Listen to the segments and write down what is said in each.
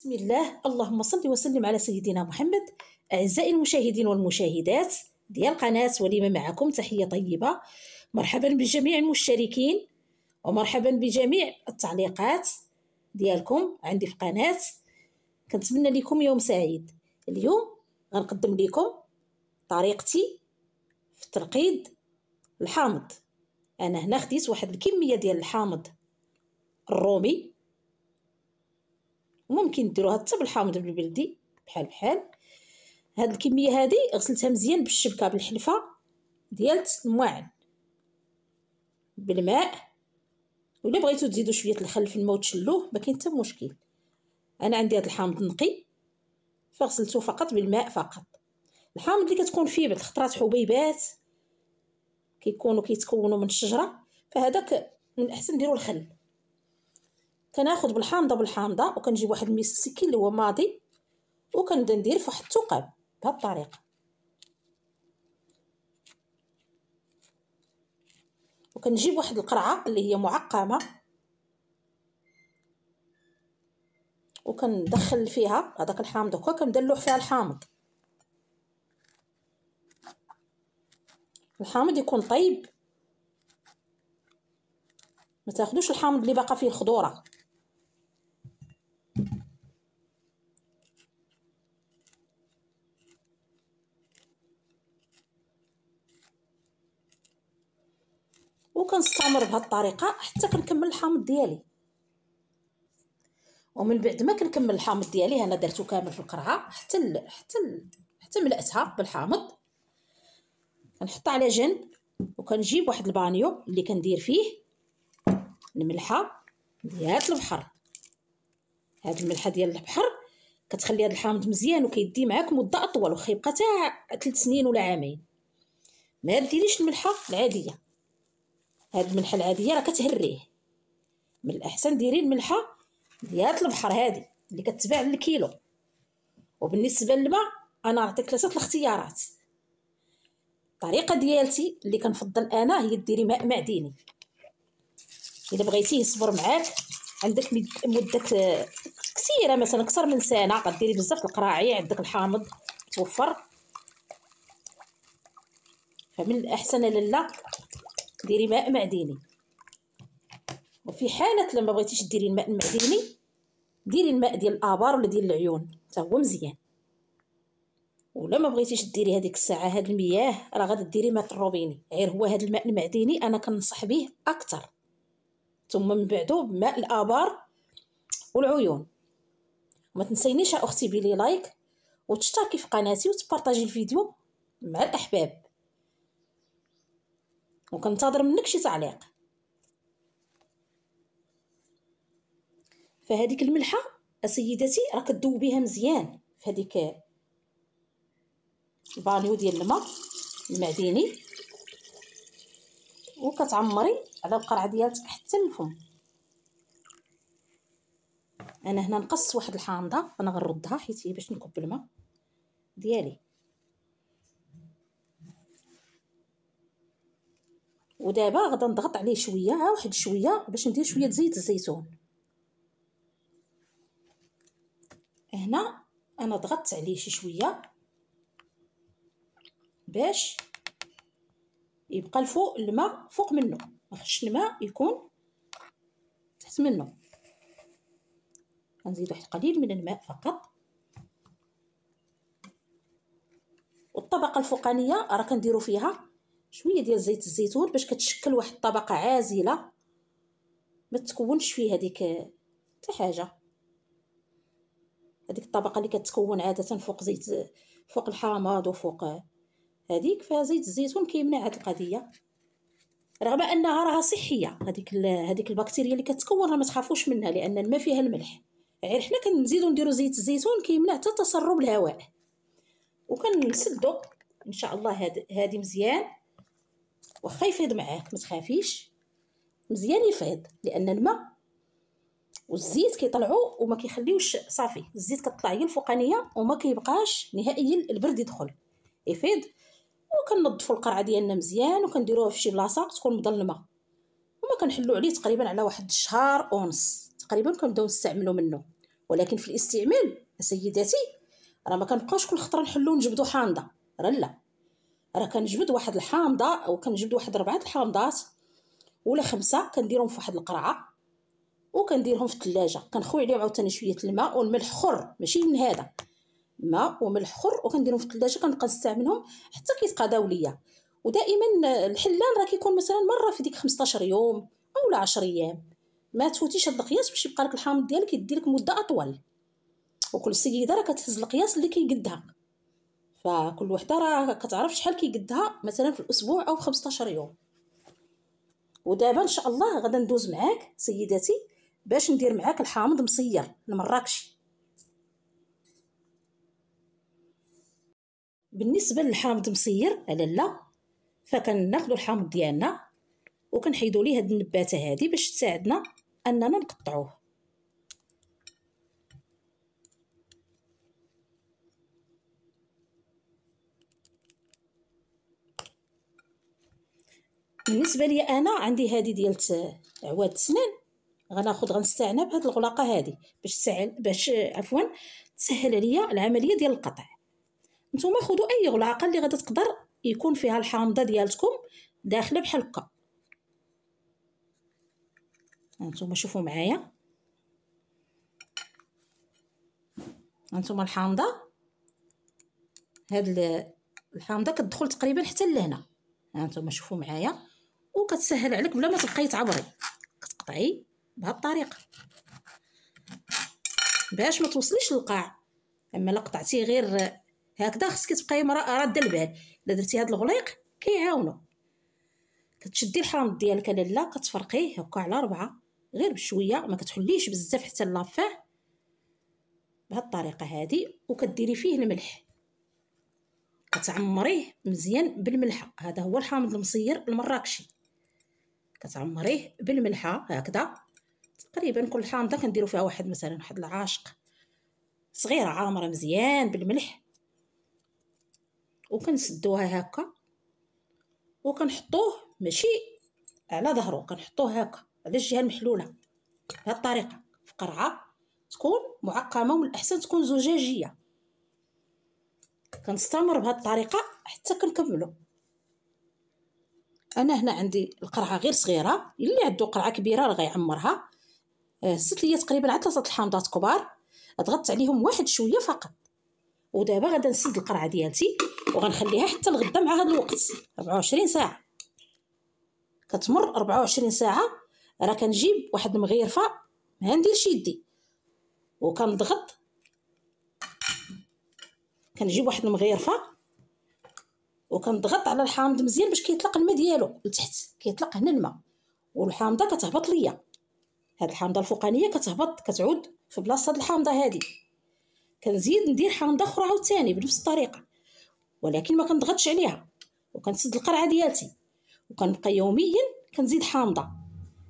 بسم الله اللهم صل وسلم على سيدنا محمد أعزائي المشاهدين والمشاهدات ديال قناة وليمة معكم تحية طيبة مرحبا بجميع المشتركين ومرحبا بجميع التعليقات ديالكم عندي في القناة كنتمنى لكم يوم سعيد اليوم غنقدم لكم طريقتي في ترقيد الحامض أنا هنا خديت واحد الكمية ديال الحامض الرومي ممكن ديروها حتى بالحامض بالبلدي بحال بحال هاد الكميه هادي غسلتها مزيان بالشبكه بالحلفه ديال المواعن بالماء ولا بغيتو تزيدو شويه الخل في الماء وتشلوه ما كاين حتى مشكل انا عندي هاد الحامض نقي فغسلته فقط بالماء فقط الحامض اللي كتكون فيه بعض خطرات حبيبات كيكونوا كيتكونوا من الشجره فهذاك من الاحسن نديرو الخل كناخد بالحامضه بالحامضه وكنجيب واحد الميسكي اللي هو ماضي وكنبدا ندير فواحد الثقب بهاد الطريقه وكنجيب واحد القرعه اللي هي معقمه وكندخل فيها هذاك الحامض هكا كندلوح فيها الحامض الحامض يكون طيب ما تاخذوش الحامض اللي باقا فيه الخضوره وكنستمر بهاد الطريقه حتى كنكمل الحامض ديالي ومن بعد ما كنكمل الحامض ديالي انا درتو كامل في القرعه حتى ال... حتى ال... حتى ملاتها بالحامض كنحطها على جنب وكنجيب واحد البانيو اللي كندير فيه الملحه ديال البحر هاد الملحه ديال البحر كتخلي هاد الحامض مزيان وكيدي معاك مده اطول وخيبقى يبقى حتى 3 سنين ولا عامين ما ديريش الملحه العاديه هاد الملحه العاديه راه كتهريه من الاحسن ديري الملحه ديال البحر هادي اللي كتباع للكيلو وبالنسبه للماء انا نعطيك ثلاثه الاختيارات الطريقه ديالتي اللي كنفضل انا هي ديري ماء معدني الا بغيتيه يصبر معاك عندك مده آه، كثيره مثلا اكثر من سنه غديري بزاف القراعي عندك الحامض توفر فمن الاحسن لالا ديري ماء معدني وفي حالة لما بغيتيش ديري الماء المعدني ديري الماء ديال الابار ولا ديال العيون حتى هو مزيان ولا ما بغيتيش ديري هذيك الساعه هاد المياه راه غادي ديري ماء الروبيني غير هو هاد الماء المعدني انا كنصح به اكثر ثم من بعدو بماء الابار والعيون ما تنسينيش اختي بلي لايك وتشتركي في قناتي وتبارطاجي الفيديو مع الاحباب وكنتظر منك شي تعليق فهذيك الملحه اسيدتي راه كذوبيها مزيان في هذيك البانيو ديال الماء المعدني وكتعمري على القرعه ديالتك حتى الفم انا هنا نقص واحد الحامضه انا غنردها حيت هي باش نكب الماء ديالي ودابا غدا نضغط عليه شويه ها واحد شويه باش ندير شويه زيت الزيتون هنا انا ضغطت عليه شي شويه باش يبقى الفوق الماء فوق منه ما الماء يكون تحت منه غنزيد واحد قليل من الماء فقط والطبقه الفوقانيه راه كنديروا فيها شويه ديال زيت الزيتون باش كتشكل واحد الطبقه عازله ما تكونش فيه هذيك حتى حاجه هذيك الطبقه اللي كتكون عاده فوق زيت فوق الحامض وفوق هذيك فزيت الزيتون كيمنع هذه القضيه رغم انها راها صحيه هذيك هذيك البكتيريا اللي كتكون راه ما تخافوش منها لان ما فيها الملح غير حنا كنزيدو نديرو زيت الزيتون كيمنع حتى تسرب الهواء وكنسدو ان شاء الله هادي مزيان واخا يفيض معاك ما تخافيش مزيان يفيض لان الماء والزيت كيطلعوا وما كيخليوش صافي الزيت كتطلع هي الفوقانيه وما كيبقاش نهائيا البرد يدخل يفيض وكنظفوا القرعه ديالنا مزيان وكنديروها في شي بلاصه تكون مظلمه وما كنحلوا عليه تقريبا على واحد شهر ونص تقريبا كنبداو نستعملوا منه ولكن في الاستعمال سيداتي راه ما كنبقاوش كل خطره نحلو نجبدو حامضه راه لا راه كنجبد واحد الحامضه او كنجبد واحد ربعه الحامضات ولا خمسه كنديرهم في واحد القرعه وكنديرهم في الثلاجه كنخوي عليهم عاوتاني شويه الماء والملح خر ماشي من هذا ماء وملح خر وكنديرهم في الثلاجه كنبقى نستعملهم حتى كيتقاداو ليا ودائما الحلان راه كيكون مثلا مره في ديك 15 يوم اولا 10 ايام ما تفوتيش هاد القياس باش يبقى لك الحامض ديالك يدي لك مده اطول وكل سيده راه كتهز القياس اللي كيقدها فكل وحده راه كتعرف شحال كيقدها مثلا في الاسبوع او في 15 يوم ودابا ان شاء الله غدا ندوز معاك سيداتي باش ندير معاك الحامض مصير المراكشي بالنسبه للحامض مصير على لا فكناخذوا الحامض ديالنا وكنحيدوا ليه هاد النباته هادي باش تساعدنا اننا نقطعوه بالنسبه لي انا عندي هذه ديال عواد السنان غناخذ غنستعنى بهاد الغلاقه هذه باش تسهل باش عفوا تسهل عليا العمليه ديال القطع نتوما خذوا اي غلاقه اللي غادي تقدر يكون فيها الحامضه ديالتكم داخله بحال هكا هانتوما شوفوا معايا هانتوما الحامضه هاد الحامضه كتدخل تقريبا حتى لهنا هانتوما شوفوا معايا وكتسهل عليك بلا ما تبقاي تعبري كتقطعي بهاد الطريقه باش ما توصليش للقاع اما لا قطعتي غير هكذا خصك تبقاي راده البال الا درتي هاد الغليق كيعاونو كتشدي الحامض ديالك لالا كتفرقيه هكا على ربعه غير بشويه ما كتحليش بزاف حتى لافاه بهاد الطريقه هادي وكديري فيه الملح كتعمريه مزيان بالملحه هذا هو الحامض المصير المراكشي كتعمريه بالملحه هكذا تقريبا كل حامضه كنديرو فيها واحد مثلا واحد العاشق صغيره عامره مزيان بالملح وكنسدوها هكا وكنحطوه ماشي على ظهرو كنحطوه هكا على الجهه المحلوله بهذه الطريقه في قرعه تكون معقمه ومن الاحسن تكون زجاجيه كنستمر بهذه الطريقه حتى كنكملو انا هنا عندي القرعه غير صغيره اللي عنده قرعه كبيره راه غيعمرها هزت آه، ليا تقريبا على ثلاثه الحامضات كبار ضغطت عليهم واحد شويه فقط ودابا غادا نسد القرعه ديالتي وغنخليها حتى لغدا مع هذا الوقت 24 ساعه كتمر 24 ساعه راه كنجيب واحد المغيرفه ما نديرش يدي وكنضغط كنجيب واحد المغيرفه وكنضغط على الحامض مزيان باش كيطلق الماء ديالو لتحت كيطلق هنا الماء والحامضه كتهبط ليا هاد الحامضه الفوقانيه كتهبط كتعود في بلاصه هاد الحامضه هادي كنزيد ندير حامضه اخرى عاوتاني بنفس الطريقه ولكن ما كنضغطش عليها وكنسد القرعه ديالتي وكنبقى يوميا كنزيد حامضه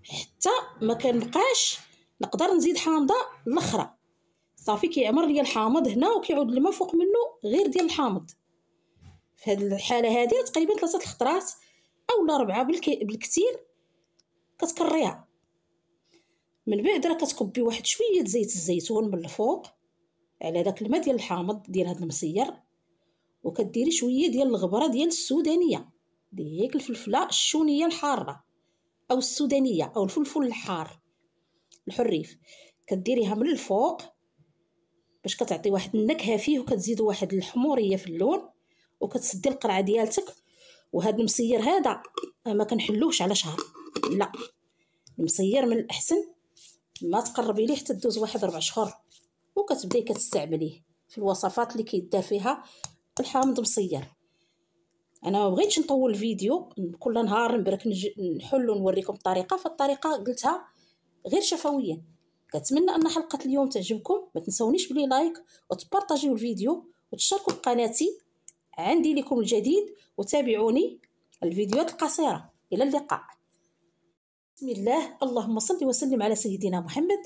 حتى ما كنبقاش نقدر نزيد حامضه الاخرى صافي كيعمر ليا الحامض هنا وكيعود الماء فوق منه غير ديال الحامض في هذه الحاله هذه تقريبا ثلاثه الخطرات اولا ربعه بالكثير كتكريها من بعد راه كتكبي واحد شويه زيت الزيتون من الفوق على داك الماء ديال الحامض ديال هاد المسير وكديري شويه ديال الغبره ديال السودانيه ديك الفلفله الشونيه الحاره او السودانيه او الفلفل الحار الحريف كديريها من الفوق باش كتعطي واحد النكهه فيه وكتزيد واحد الحموريه في اللون وكتسدي القرعه ديالتك وهذا المسير هذا ما كنحلوهش على شهر لا المسير من الاحسن ما تقربي ليه حتى دوز واحد ربع شهور وكتبداي كتستعمليه في الوصفات اللي كيدار فيها الحامض مصير انا ما بغيتش نطول الفيديو كل نهار نبرك نحل ونوريكم الطريقه فالطريقه قلتها غير شفويا كنتمنى ان حلقه اليوم تعجبكم ما تنسونيش بلي لايك وتبارطاجيو الفيديو وتشاركوا بقناتي عندي لكم الجديد وتابعوني الفيديوهات القصيرة إلى اللقاء بسم الله اللهم صل وسلم على سيدنا محمد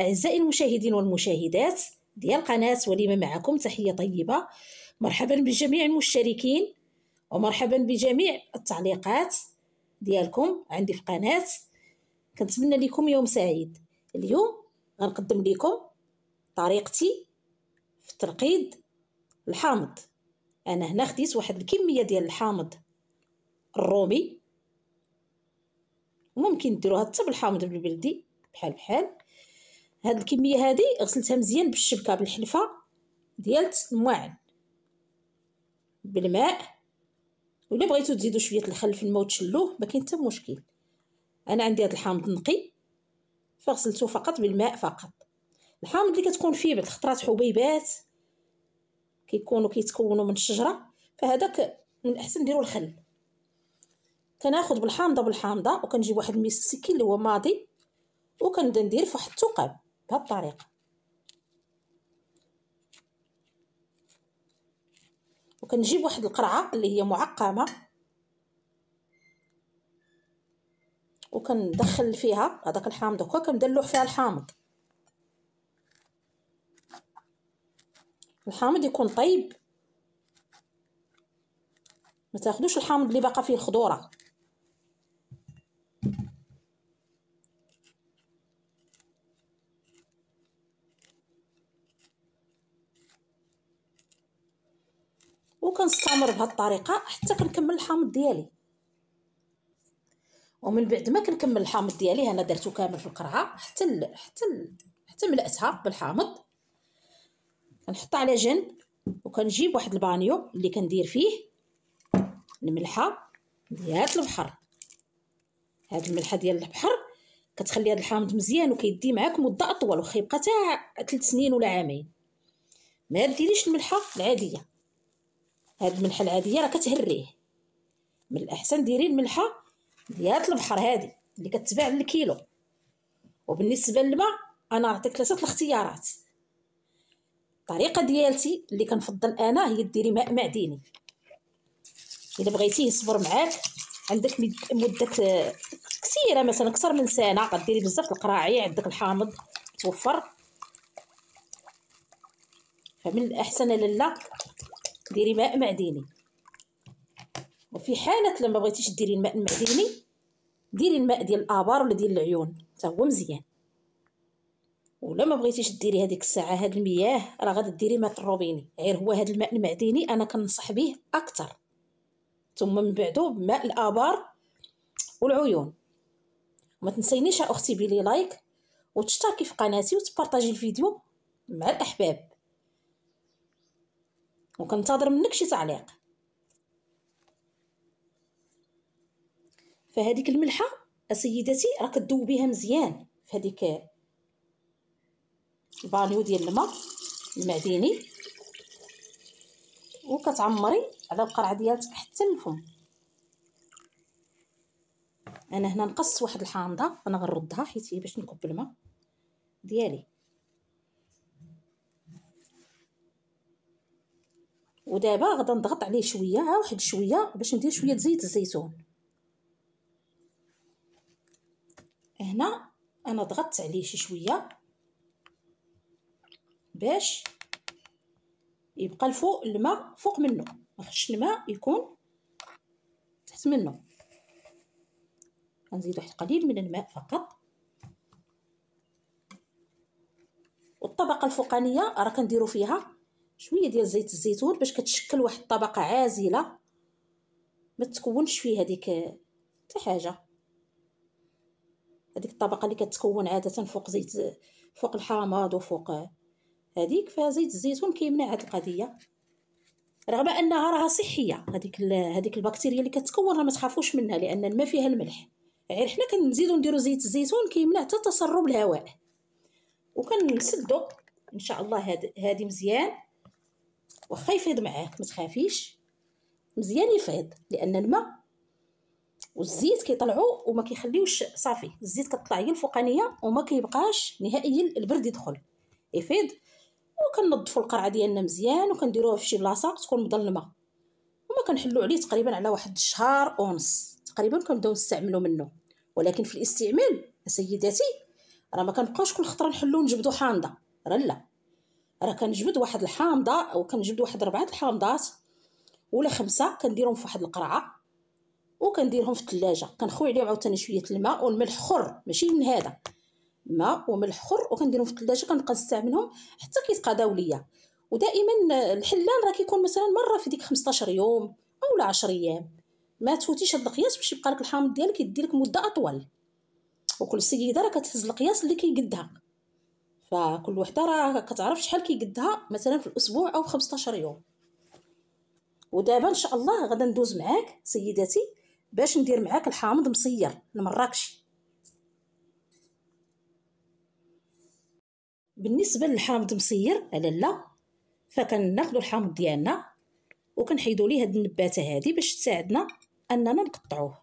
أعزائي المشاهدين والمشاهدات ديال قناة وليما معكم تحية طيبة مرحبا بجميع المشتركين ومرحبا بجميع التعليقات ديالكم عندي في القناة كنتمنى لكم يوم سعيد اليوم غنقدم لكم طريقتي في ترقيد الحامض انا هنا خديت واحد الكميه ديال الحامض الرومي ممكن ديروها حتى بالحامض بالبلدي بحال بحال هاد الكميه هادي غسلتها مزيان بالشبكه بالحلفه ديال الماعن بالماء ولا بغيتو تزيدو شويه الخل في الماء وتشلوه ما كاين حتى مشكل انا عندي هاد الحامض نقي فغسلته فقط بالماء فقط الحامض اللي كتكون فيه بعض الخطرات حبيبات كيكونوا كيتكونوا من الشجره فهذاك من الاحسن نديرو الخل كناخد بالحامضه بالحامضه وكنجيب واحد المسكين اللي هو ماضي وكنبدا ندير في واحد الثقب بهاد الطريقه وكنجيب واحد القرعه اللي هي معقمه وكندخل فيها هذاك الحامض هكا كنبدا نلوح فيها الحامض الحامض يكون طيب ما تاخدوش الحامض اللي باقا فيه الخضوره وكنستمر بهاد الطريقه حتى كنكمل الحامض ديالي ومن بعد ما كنكمل الحامض ديالي انا درتو كامل في القرعه حتى ال... حتى ال... حتى ملاتها بالحامض كنحط على جنب وكنجيب واحد البانيو اللي كندير فيه الملحه ديال البحر هاد الملحه ديال البحر كتخلي هاد الحامض مزيان وكيدي معاك مده اطول وخا يبقى حتى 3 سنين ولا عامين ما ديريش الملحه العاديه هاد الملحه العاديه راه كتهريه من الاحسن ديري الملحه ديال البحر هادي اللي كتباع للكيلو وبالنسبه للماء انا عطيتك ثلاثه الاختيارات الطريقه ديالتي اللي كنفضل انا هي ديري ماء معدني الا بغيتيه يصبر معاك عندك مده آه، كثيره مثلا اكثر من سنه غديري بزاف القراعي عندك الحامض توفر فمن الاحسن لالا ديري ماء معدني وفي حاله لما بغيتيش ديري الماء المعدني ديري الماء ديال الابار ولا ديال العيون تا هو مزيان ولا ما بغيتيش ديري هذيك الساعه هاد المياه راه غادي ديري ماء الروبيني غير هو هاد الماء المعدني انا كنصح به اكثر ثم من بعدو بماء الابار والعيون ما تنسينيش اختي بلي لايك وتشتركي في قناتي وتبارطاجي الفيديو مع الاحباب وكنتظر منك شي تعليق فهذيك الملحه اسيدتي راه كدوبيها مزيان في هذيك البانيو ديال الماء المعدني وكتعمري على القرعه ديالتك حتى الفم انا هنا نقص واحد الحامضه انا غنردها حيت هي باش نكب الماء ديالي ودابا غدا نضغط عليه شويه ها واحد شويه باش ندير شويه زيت الزيتون هنا انا ضغطت عليه شي شويه باش يبقى الفوق الماء فوق منه ما خش الماء يكون تحت منه غنزيد واحد قليل من الماء فقط والطبقه الفوقانيه راه كنديروا فيها شويه ديال زيت الزيتون باش كتشكل واحد الطبقه عازله ما تكونش فيها ديك حتى حاجه هذيك الطبقه اللي كتكون عاده فوق زيت فوق الحامض وفوق هذيك فيها زيت الزيتون كيمنع هذه القضيه رغم انها راها صحيه هذيك هذيك البكتيريا اللي كتكون راه ما تخافوش منها لان ما فيها الملح غير حنا كنزيدو نديرو زيت الزيتون كيمنع حتى تسرب الهواء وكنسدو ان شاء الله هذه هذه مزيان واخا يفيض معاك ما تخافيش مزيان يفيض لان الماء والزيت كيطلعوا وما كيخليوش صافي الزيت كتطلع هي الفوقانيه وما كيبقاش نهائيا البرد يدخل يفيض وكننظفوا القرعه ديالنا مزيان وكنديروها في شي بلاصه تكون مظلمه وما كنحلوا عليه تقريبا على واحد الشهر ونص تقريبا كنبداو نستعملوا منه ولكن في الاستعمال سيداتي راه ما كنبقاوش كل خطره نحلو نجبدو حامضه راه لا راه كنجبد واحد الحامضه او كنجبد واحد ربعه الحامضات ولا خمسه كنديرهم في واحد القرعه وكنديرهم في الثلاجه كنخوي عليهم عاوتاني شويه الماء والملح حر ماشي من هذا ماء وملح حر وكنديرهم في الثلاجه كنبقى نستعملهم حتى كيتقاداو ليا ودائما الحلان راه كيكون مثلا مره في ديك 15 يوم اولا 10 ايام ما تفوتيش هاد القياس باش يبقى لك الحامض ديالك يدي لك مده اطول وكل سيده راه كتهز القياس اللي كيقدها فكل وحده راه كتعرف شحال كيقدها مثلا في الاسبوع او في 15 يوم ودابا ان شاء الله غادي ندوز معاك سيداتي باش ندير معاك الحامض مصير لمراكشي بالنسبه للحامض مصير على لا فكناخذ الحامض ديالنا وكنحيدوا ليه هاد النباته هذه باش تساعدنا اننا نقطعوه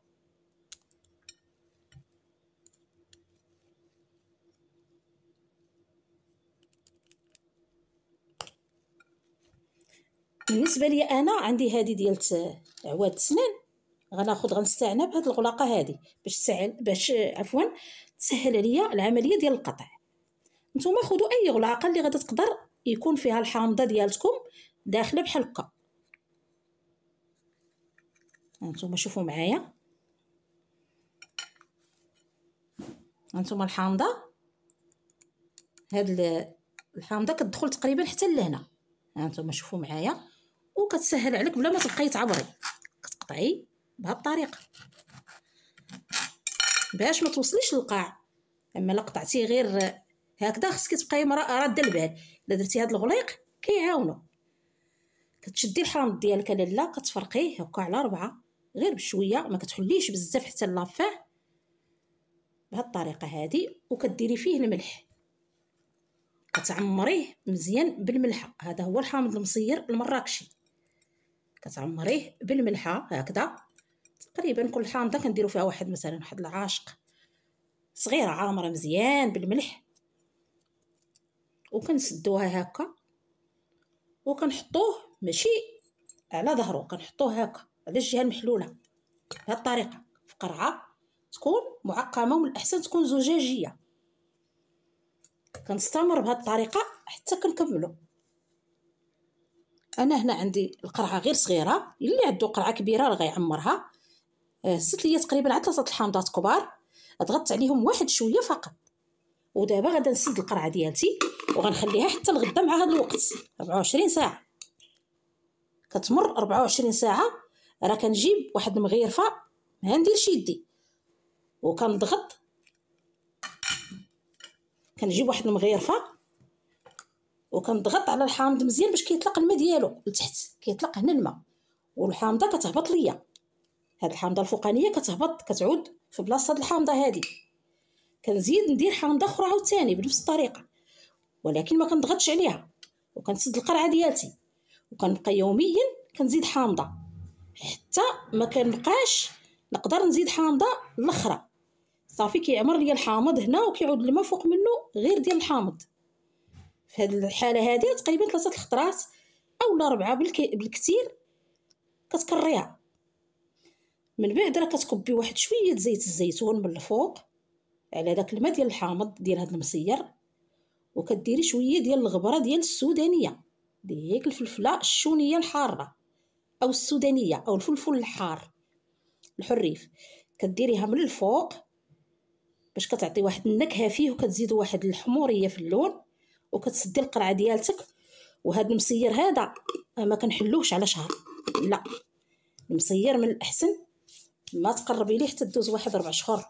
بالنسبه لي انا عندي هذه ديال عواد السنان غناخذ غنستعنا بهاد الغلاقه هذه باش تسهل باش عفوا تسهل عليا العمليه ديال القطع نتوما خذوا اي غلعقه اللي غادا تقدر يكون فيها الحامضه ديالتكم داخله بحال هكا هانتوما شوفوا معايا هانتوما الحامضه هاد الحامضه كتدخل تقريبا حتى لهنا هانتوما شوفوا معايا وكتسهل عليك بلا ما تبقاي تعبري كتقطعي بهاد الطريقه باش ما توصليش للقاع اما لقطعتي غير هكذا خصك تبقاي راده البال الا درتي هاد الغليق كيعاونو كتشدي الحامض ديالك لاله كتفرقيه هكا على ربعة غير بشويه ما كتحليش بزاف حتى لافاه بهاد الطريقه هادي وكديري فيه الملح كتعمريه مزيان بالملحه هذا هو الحامض المصير المراكشي كتعمريه بالملحه هكذا تقريبا كل حامضه كنديرو فيها واحد مثلا واحد العاشق صغيره عامره مزيان بالملح وكنسدوها هكا وكنحطوه ماشي على ظهره كنحطوه هكا على الجهه المحلوله بهذه الطريقه في قرعه تكون معقمه ومن الاحسن تكون زجاجيه كنستمر بهذه الطريقه حتى كنكملو انا هنا عندي القرعه غير صغيره اللي عنده قرعه كبيره راه غيعمرها هزت آه، ليا تقريبا على ثلاثه الحامضات كبار ضغطت عليهم واحد شويه فقط ودابا غادا نسد القرعه ديالتي وغنخليها حتى لغدا مع هذا الوقت 24 ساعه كتمر 24 ساعه راه كنجيب واحد المغيرفه ما نديرش يدي وكنضغط كنجيب واحد المغيرفه وكنضغط على الحامض مزيان باش كيطلق الماء ديالو لتحت كيطلق هنا الماء والحامضه كتهبط ليا هاد الحامضه الفوقانيه كتهبط كتعود في بلاصه هاد الحامضه هادي كنزيد ندير حامضه اخرى عاوتاني بنفس الطريقه ولكن ما كنضغطش عليها وكنسد القرعه ديالتي وكنبقى يوميا كنزيد حامضه حتى ما كنبقاش نقدر نزيد حامضه الاخرى صافي كيعمر ليا الحامض هنا وكيعود لما فوق منه غير ديال الحامض في هذه الحاله هذه تقريبا ثلاثه الخطرات اولا ربعه بالكثير كتكريها من بعد راه كتكبي واحد شويه زيت الزيتون من الفوق على داك الماء ديال الحامض ديال هاد المصير وكديري شويه ديال الغبره ديال السودانيه ديك الفلفله الشونيه الحاره او السودانيه او الفلفل الحار الحريف كديريها من الفوق باش كتعطي واحد النكهه فيه وكتزيد واحد الحموريه في اللون وكتسدي القرعه ديالتك وهذا المصير هذا ما كنحلوهش على شهر لا المصير من الاحسن ما تقربي ليه حتى دوز واحد ربع شهور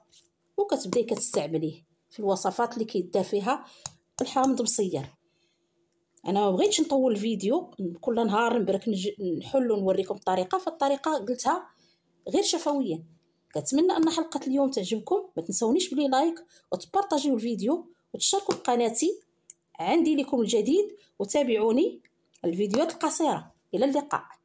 وكتبداي كتستعمليه في الوصفات اللي كيدار فيها الحامض مصير انا ما بغيتش نطول الفيديو كل نهار نبرك نحل ونوريكم الطريقه فالطريقه قلتها غير شفويا كنتمنى ان حلقه اليوم تعجبكم ما تنسونيش بلي لايك وتبارطاجيو الفيديو وتشاركوا قناتي عندي لكم الجديد وتابعوني الفيديوهات القصيره الى اللقاء